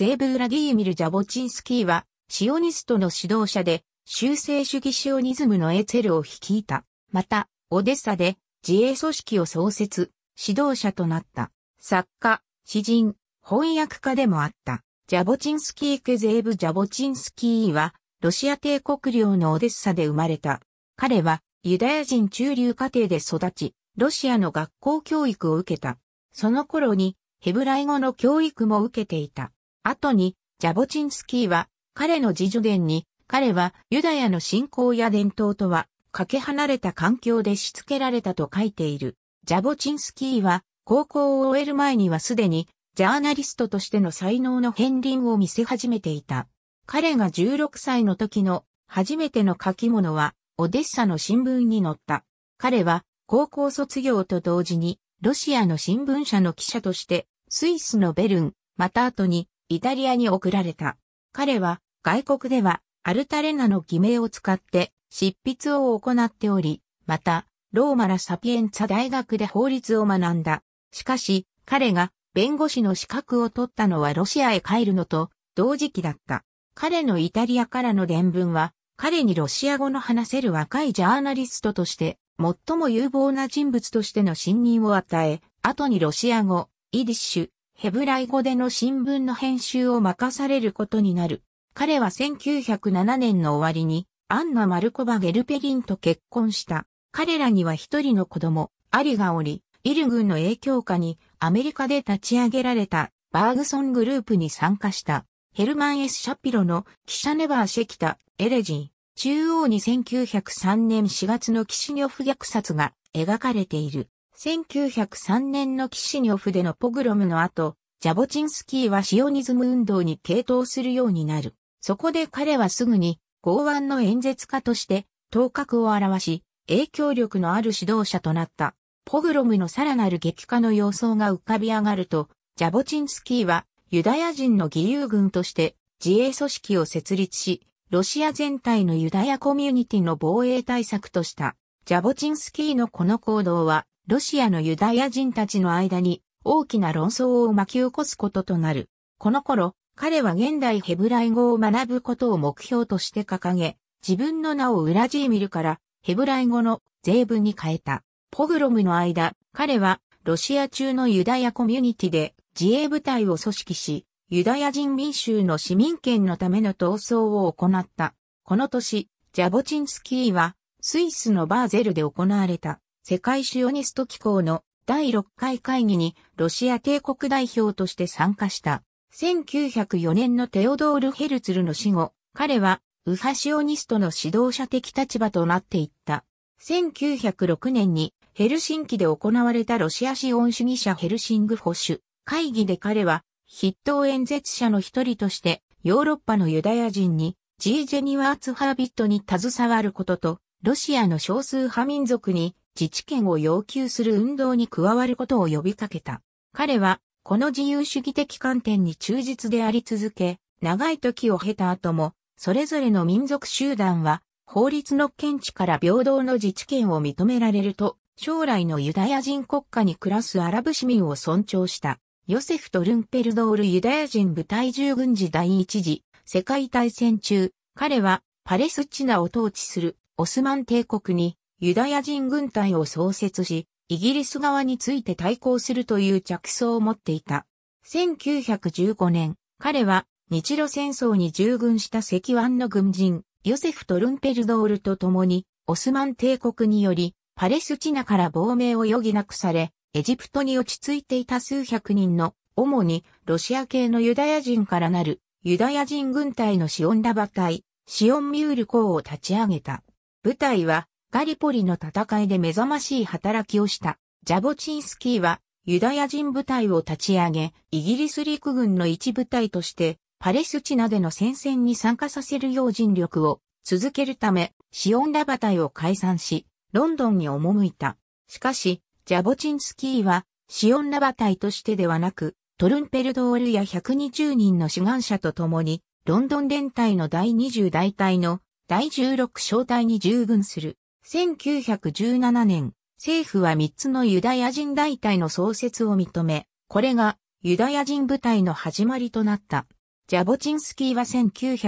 ゼーブウラディーミル・ジャボチンスキーは、シオニストの指導者で、修正主義シオニズムのエツェルを率いた。また、オデッサで自衛組織を創設、指導者となった。作家、詩人、翻訳家でもあった。ジャボチンスキー・ケゼーブ・ジャボチンスキーは、ロシア帝国領のオデッサで生まれた。彼は、ユダヤ人中流家庭で育ち、ロシアの学校教育を受けた。その頃に、ヘブライ語の教育も受けていた。後に、ジャボチンスキーは、彼の自助伝に、彼はユダヤの信仰や伝統とは、かけ離れた環境でしつけられたと書いている。ジャボチンスキーは、高校を終える前にはすでに、ジャーナリストとしての才能の片鱗を見せ始めていた。彼が16歳の時の初めての書き物は、オデッサの新聞に載った。彼は、高校卒業と同時に、ロシアの新聞社の記者として、スイスのベルン、また後に、イタリアに送られた。彼は外国ではアルタレナの偽名を使って執筆を行っており、また、ローマラ・サピエンツァ大学で法律を学んだ。しかし、彼が弁護士の資格を取ったのはロシアへ帰るのと同時期だった。彼のイタリアからの伝聞は、彼にロシア語の話せる若いジャーナリストとして、最も有望な人物としての信任を与え、後にロシア語、イディッシュ、ヘブライ語での新聞の編集を任されることになる。彼は1907年の終わりに、アンナ・マルコバ・ゲルペリンと結婚した。彼らには一人の子供、アリがおり、イル軍の影響下にアメリカで立ち上げられたバーグソングループに参加した。ヘルマン・エス・シャピロのキシャネバー・シェキタ、エレジン。中央に1903年4月のキシニョフ虐殺が描かれている。1903年のキシニョフでのポグロムの後、ジャボチンスキーはシオニズム運動に傾倒するようになる。そこで彼はすぐに、剛腕の演説家として、頭角を表し、影響力のある指導者となった。ポグロムのさらなる激化の様相が浮かび上がると、ジャボチンスキーは、ユダヤ人の義勇軍として、自衛組織を設立し、ロシア全体のユダヤコミュニティの防衛対策とした。ジャボチンスキーのこの行動は、ロシアのユダヤ人たちの間に大きな論争を巻き起こすこととなる。この頃、彼は現代ヘブライ語を学ぶことを目標として掲げ、自分の名をウラジーミルからヘブライ語の税文に変えた。ポグロムの間、彼はロシア中のユダヤコミュニティで自衛部隊を組織し、ユダヤ人民衆の市民権のための闘争を行った。この年、ジャボチンスキーはスイスのバーゼルで行われた世界シオニスト機構の第6回会議にロシア帝国代表として参加した。1904年のテオドール・ヘルツルの死後、彼は右派シオニストの指導者的立場となっていった。1906年にヘルシンキで行われたロシア資本主義者ヘルシング保守会議で彼は筆頭演説者の一人としてヨーロッパのユダヤ人にジージェニワーツ・ハービットに携わることとロシアの少数派民族に自治権を要求する運動に加わることを呼びかけた。彼は、この自由主義的観点に忠実であり続け、長い時を経た後も、それぞれの民族集団は、法律の見地から平等の自治権を認められると、将来のユダヤ人国家に暮らすアラブ市民を尊重した。ヨセフ・トルンペルドールユダヤ人部隊従軍時第一次世界大戦中、彼はパレスチナを統治するオスマン帝国にユダヤ人軍隊を創設し、イギリス側について対抗するという着想を持っていた。1915年、彼は日露戦争に従軍した赤湾の軍人、ヨセフ・トルンペルドールと共に、オスマン帝国により、パレスチナから亡命を余儀なくされ、エジプトに落ち着いていた数百人の、主にロシア系のユダヤ人からなる、ユダヤ人軍隊のシオンラバ隊、シオンミュール校を立ち上げた。部隊は、ガリポリの戦いで目覚ましい働きをした、ジャボチンスキーは、ユダヤ人部隊を立ち上げ、イギリス陸軍の一部隊として、パレスチナでの戦線に参加させるよう尽力を続けるため、シオンラバ隊を解散し、ロンドンに赴いた。しかし、ジャボチンスキーは、シオンラバ隊としてではなく、トルンペルドールや120人の志願者と共に、ロンドン連隊の第20大隊の第16小隊に従軍する。1917年、政府は3つのユダヤ人大隊の創設を認め、これがユダヤ人部隊の始まりとなった。ジャボチンスキーは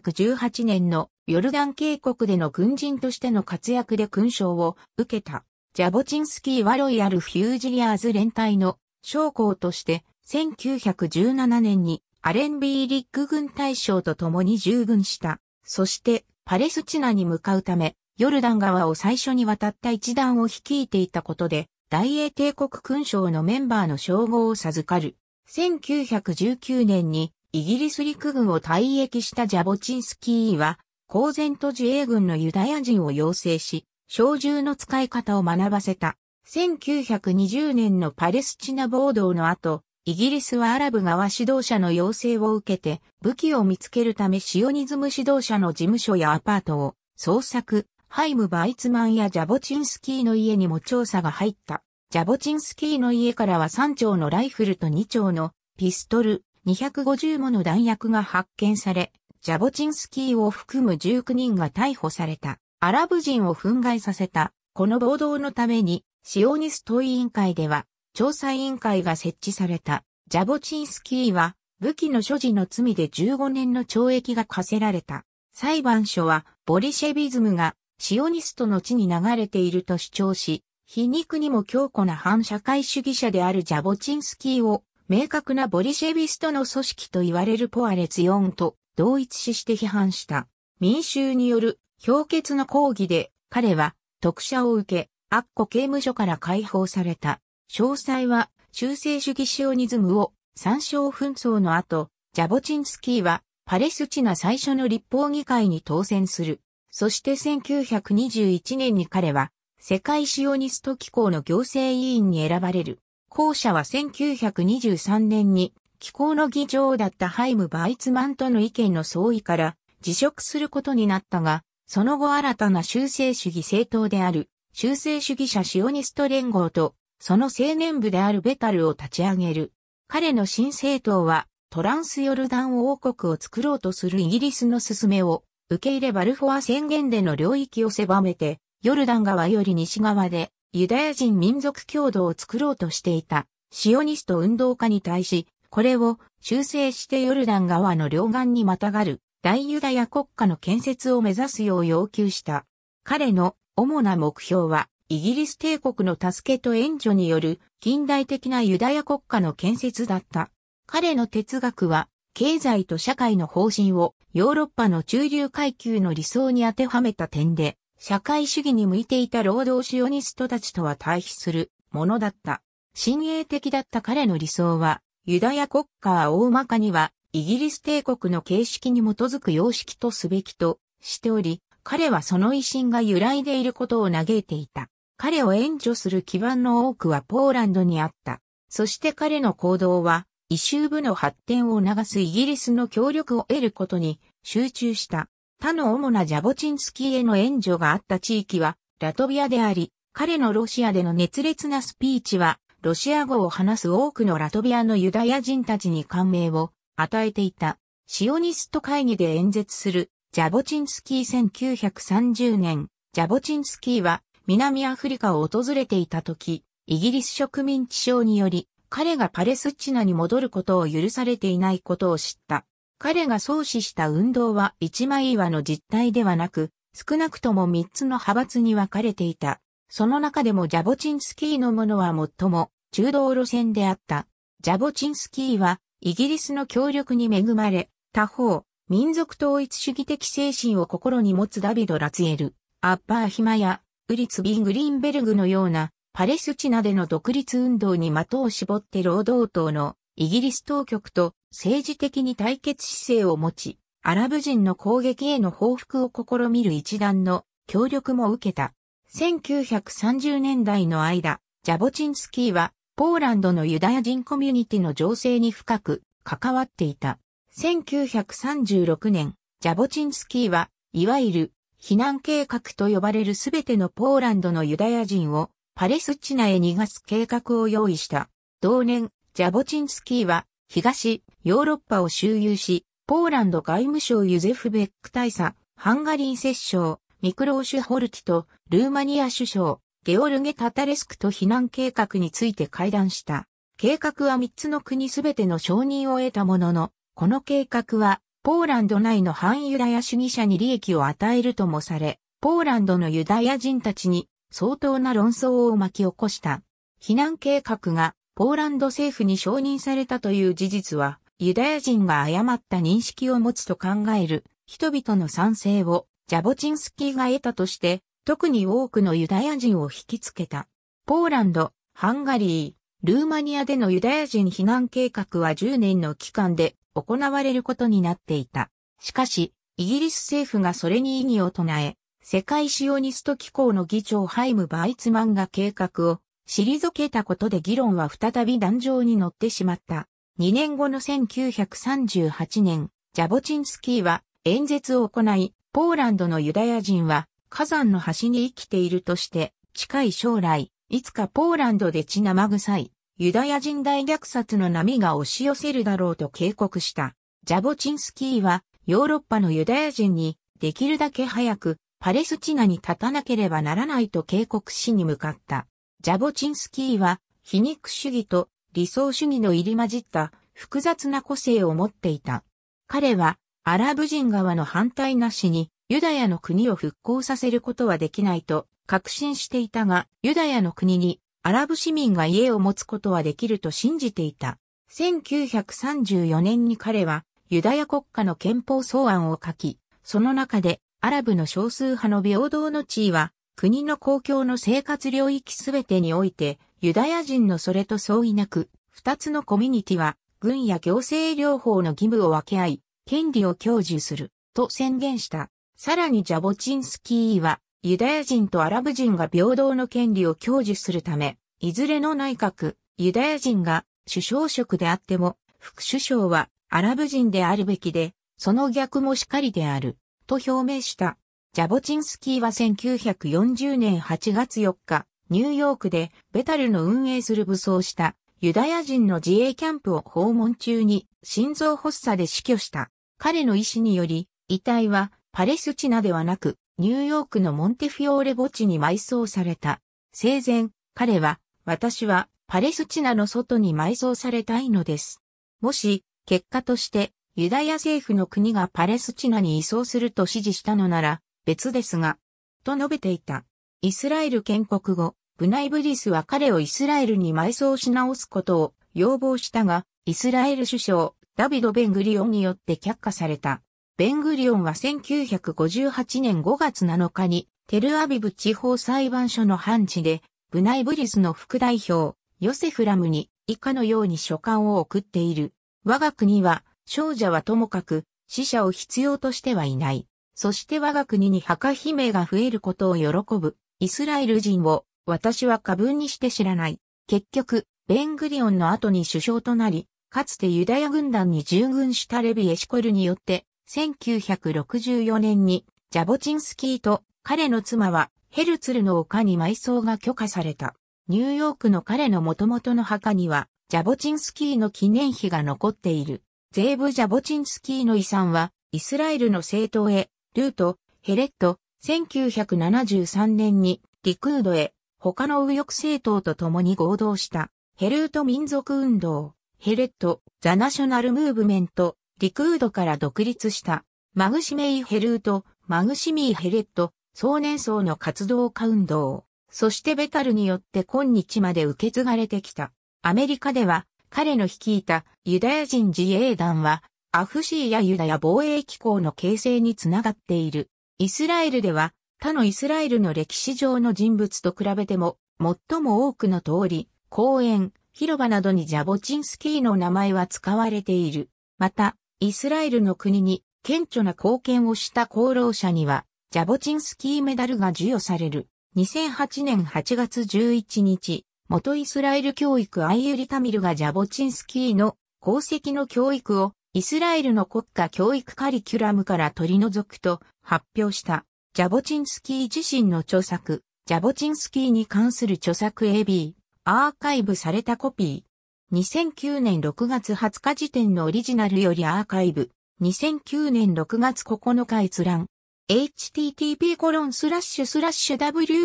1918年のヨルダン渓谷での軍人としての活躍で勲章を受けた。ジャボチンスキーはロイヤル・フュージリアーズ連隊の将校として1917年にアレンビーリック軍大将と共に従軍した。そしてパレスチナに向かうためヨルダン川を最初に渡った一団を率いていたことで、大英帝国勲章のメンバーの称号を授かる。1919年にイギリス陸軍を退役したジャボチンスキーは、公然と自衛軍のユダヤ人を養成し、小銃の使い方を学ばせた。1920年のパレスチナ暴動の後、イギリスはアラブ側指導者の要請を受けて武器を見つけるためシオニズム指導者の事務所やアパートを捜索、ハイム・バイツマンやジャボチンスキーの家にも調査が入った。ジャボチンスキーの家からは3丁のライフルと2丁のピストル250もの弾薬が発見され、ジャボチンスキーを含む19人が逮捕された。アラブ人を憤慨させた。この暴動のために、シオニスト委員会では、調査委員会が設置された。ジャボチンスキーは、武器の所持の罪で15年の懲役が課せられた。裁判所は、ボリシェビズムがシオニストの地に流れていると主張し、皮肉にも強固な反社会主義者であるジャボチンスキーを、明確なボリシェビストの組織と言われるポアレツ4と同一視して批判した。民衆による氷結の抗議で彼は特赦を受け、アッコ刑務所から解放された。詳細は修正主義シオニズムを参照紛争の後、ジャボチンスキーはパレスチナ最初の立法議会に当選する。そして1921年に彼は、世界シオニスト機構の行政委員に選ばれる。後者は1923年に、機構の議長だったハイム・バイツマンとの意見の相違から、辞職することになったが、その後新たな修正主義政党である、修正主義者シオニスト連合と、その青年部であるベタルを立ち上げる。彼の新政党は、トランスヨルダン王国を作ろうとするイギリスの勧めを受け入れバルフォア宣言での領域を狭めて、ヨルダン川より西側でユダヤ人民族共同を作ろうとしていたシオニスト運動家に対し、これを修正してヨルダン川の両岸にまたがる大ユダヤ国家の建設を目指すよう要求した。彼の主な目標は、イギリス帝国の助けと援助による近代的なユダヤ国家の建設だった。彼の哲学は、経済と社会の方針をヨーロッパの中流階級の理想に当てはめた点で、社会主義に向いていた労働シオニストたちとは対比するものだった。親衛的だった彼の理想は、ユダヤ国家は大まかには、イギリス帝国の形式に基づく様式とすべきとしており、彼はその威信が揺らいでいることを嘆いていた。彼を援助する基盤の多くはポーランドにあった。そして彼の行動は、異州部の発展を促すイギリスの協力を得ることに集中した。他の主なジャボチンスキーへの援助があった地域はラトビアであり、彼のロシアでの熱烈なスピーチは、ロシア語を話す多くのラトビアのユダヤ人たちに感銘を与えていた。シオニスト会議で演説するジャボチンスキー1930年、ジャボチンスキーは南アフリカを訪れていた時、イギリス植民地省により彼がパレスチナに戻ることを許されていないことを知った。彼が創始した運動は一枚岩の実態ではなく、少なくとも三つの派閥に分かれていた。その中でもジャボチンスキーのものは最も中道路線であった。ジャボチンスキーはイギリスの協力に恵まれ、他方、民族統一主義的精神を心に持つダビド・ラツエル、アッパー・ヒマやウリツ・ビン・グリーンベルグのようなパレスチナでの独立運動に的を絞って労働党のイギリス当局と政治的に対決姿勢を持ち、アラブ人の攻撃への報復を試みる一団の協力も受けた。1930年代の間、ジャボチンスキーはポーランドのユダヤ人コミュニティの情勢に深く関わっていた。1936年、ジャボチンスキーは、いわゆる避難計画と呼ばれるすべてのポーランドのユダヤ人をパレスチナへ逃がす計画を用意した。同年、ジャボチンスキーは東ヨーロッパを周遊し、ポーランド外務省ユゼフ・ベック大佐、ハンガリー摂政、ミクローシュ・ホルティとルーマニア首相、ゲオルゲ・タタレスクと避難計画について会談した。計画は3つの国すべての承認を得たものの、この計画は、ポーランド内の反ユダヤ主義者に利益を与えるともされ、ポーランドのユダヤ人たちに相当な論争を巻き起こした。避難計画がポーランド政府に承認されたという事実は、ユダヤ人が誤った認識を持つと考える人々の賛成をジャボチンスキーが得たとして、特に多くのユダヤ人を引きつけた。ポーランド、ハンガリー、ルーマニアでのユダヤ人避難計画は10年の期間で行われることになっていた。しかし、イギリス政府がそれに異議を唱え、世界シオニスト機構の議長ハイム・バイツマンが計画を退けたことで議論は再び壇上に乗ってしまった。2年後の1938年、ジャボチンスキーは演説を行い、ポーランドのユダヤ人は火山の端に生きているとして、近い将来、いつかポーランドで血生臭い、ユダヤ人大虐殺の波が押し寄せるだろうと警告した。ジャボチンスキーは、ヨーロッパのユダヤ人に、できるだけ早く、パレスチナに立たなければならないと警告しに向かった。ジャボチンスキーは皮肉主義と理想主義の入り混じった複雑な個性を持っていた。彼はアラブ人側の反対なしにユダヤの国を復興させることはできないと確信していたが、ユダヤの国にアラブ市民が家を持つことはできると信じていた。1934年に彼はユダヤ国家の憲法草案を書き、その中でアラブの少数派の平等の地位は、国の公共の生活領域すべてにおいて、ユダヤ人のそれと相違なく、二つのコミュニティは、軍や行政両方の義務を分け合い、権利を享受する、と宣言した。さらにジャボチンスキーは、ユダヤ人とアラブ人が平等の権利を享受するため、いずれの内閣、ユダヤ人が首相職であっても、副首相はアラブ人であるべきで、その逆もしかりである。と表明した。ジャボチンスキーは1940年8月4日、ニューヨークでベタルの運営する武装したユダヤ人の自衛キャンプを訪問中に心臓発作で死去した。彼の意思により、遺体はパレスチナではなく、ニューヨークのモンテフィオーレ墓地に埋葬された。生前、彼は、私はパレスチナの外に埋葬されたいのです。もし、結果としてユダヤ政府の国がパレスチナに移送すると指示したのなら別ですが、と述べていた。イスラエル建国後、ブナイブリスは彼をイスラエルに埋葬し直すことを要望したが、イスラエル首相、ダビド・ベングリオンによって却下された。ベングリオンは1958年5月7日にテルアビブ地方裁判所の判事で、ブナイブリスの副代表、ヨセフラムに以下のように書簡を送っている。我が国は少女はともかく、死者を必要としてはいない。そして我が国に墓姫が増えることを喜ぶ、イスラエル人を、私は過分にして知らない。結局、ベングリオンの後に首相となり、かつてユダヤ軍団に従軍したレビエシコルによって、1964年に、ジャボチンスキーと彼の妻はヘルツルの丘に埋葬が許可された。ニューヨークの彼の元々の墓には、ジャボチンスキーの記念碑が残っている。ゼーブ・ジャボチンスキーの遺産は、イスラエルの政党へ、ルート、ヘレット、1973年に、リクードへ、他の右翼政党と共に合同した、ヘルート民族運動、ヘレット、ザ・ナショナル・ムーブメント、リクードから独立した、マグシメイ・ヘルート、マグシミー・ヘレット、壮年層の活動家運動、そしてベタルによって今日まで受け継がれてきた。アメリカでは、彼の率いたユダヤ人自衛団は、アフシーやユダヤ防衛機構の形成につながっている。イスラエルでは、他のイスラエルの歴史上の人物と比べても、最も多くの通り、公園、広場などにジャボチンスキーの名前は使われている。また、イスラエルの国に顕著な貢献をした功労者には、ジャボチンスキーメダルが授与される。2008年8月11日、元イスラエル教育アイユリタミルがジャボチンスキーの功績の教育をイスラエルの国家教育カリキュラムから取り除くと発表した。ジャボチンスキー自身の著作、ジャボチンスキーに関する著作 AB、アーカイブされたコピー。2009年6月20日時点のオリジナルよりアーカイブ。2009年6月9日閲覧。h t t p w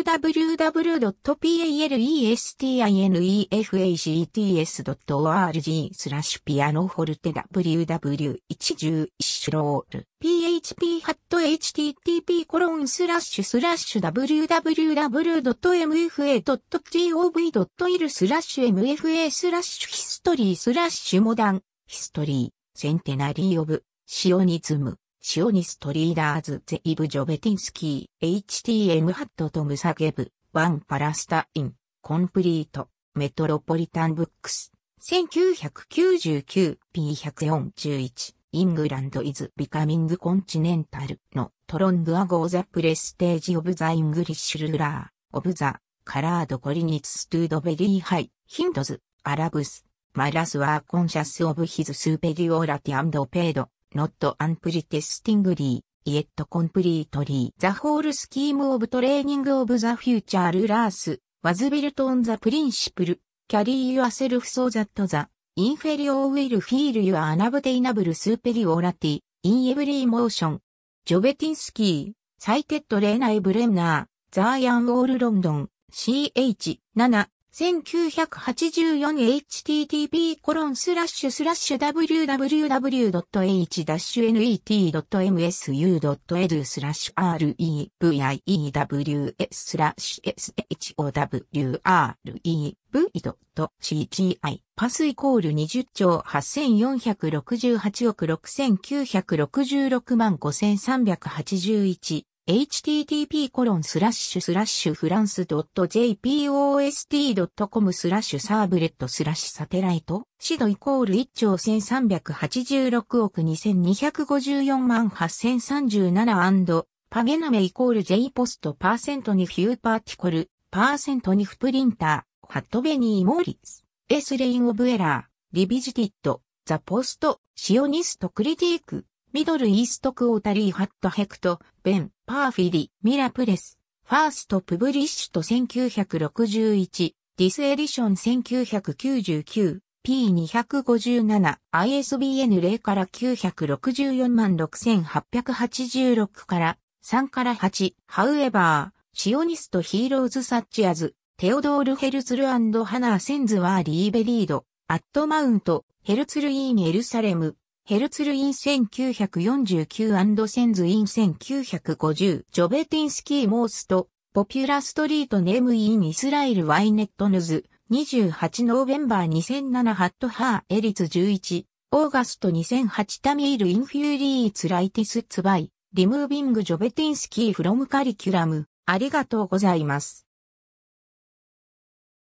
w w p a l e s t i n e f a G. t s o r g スラッシュピアノフォルテ ww111 シロール php ハット http コロンスラッシュスラッシュ www.mfa.gov.il スラッシュ mfa スラッシュヒストリースラッシュモダンヒストリーセンテナリーオブシオニズムシオニストリーダーズゼイブ・ジョベティンスキー、HTM ハットとムサゲブ、ワン・パラスタイン、コンプリート、メトロポリタン・ブックス、1999P141、イングランド・イズ・ビカミング・コンチネンタルのトロング・アゴー・ザ・プレステージ・オブ・ザ・イングリッシュ・ルーラー、オブ・ザ・カラード・コリニツ・ストゥード・ベリー・ハイ、ヒンドズ、アラブス、マラス・ワー・コンシャス・オブ・ヒズ・スーペリオーラティ・アンド・ペード。not unpretestingly, yet completely. The whole scheme of training of the future rulers was built on the principle, carry yourself so that the inferior will feel your unobtainable superiority in every m o t i o n ジョベティンスキー、サイテッドレーナイ・ブレンナー、ザーヤン・オール・ロンドン、CH7 1984http://www.h-net.msu.edu reviiws スラッシュ showrev.cgi パスイコール20兆8468億6966万5381 http コロンスラッシュスラッシュフランス .jpost.com スラッシュサーブレットスラッシュサテライトシドイコール1兆1386億2254万8037パゲナメイコール J ポストパーセントにフューパーティコルパーセントにフプリンターハットベニーモーリスエスレインオブエラーリビジティットザポストシオニストクリティークミドルイーストクオータリーハットヘクト、ベン、パーフィリ、ミラプレス、ファーストプブリッシュと1961、ディスエディション 1999P257 ISBN 0から96468686から3から8ハウエバー、シオニストヒーローズサッチアズテオドール・ヘルツルハナー・センズワーリーベリードアットマウントヘルツルイーン・エルサレムヘルツルイン 1949& センズイン1950、ジョベティンスキーモースト、ポピュラストリートネームインイスラエルワイネットヌズ、28ノーベンバー2007ハットハーエリツ11、オーガスト2008タミールインフューリーツライティスツバイ、リムービングジョベティンスキーフロムカリキュラム、ありがとうございます。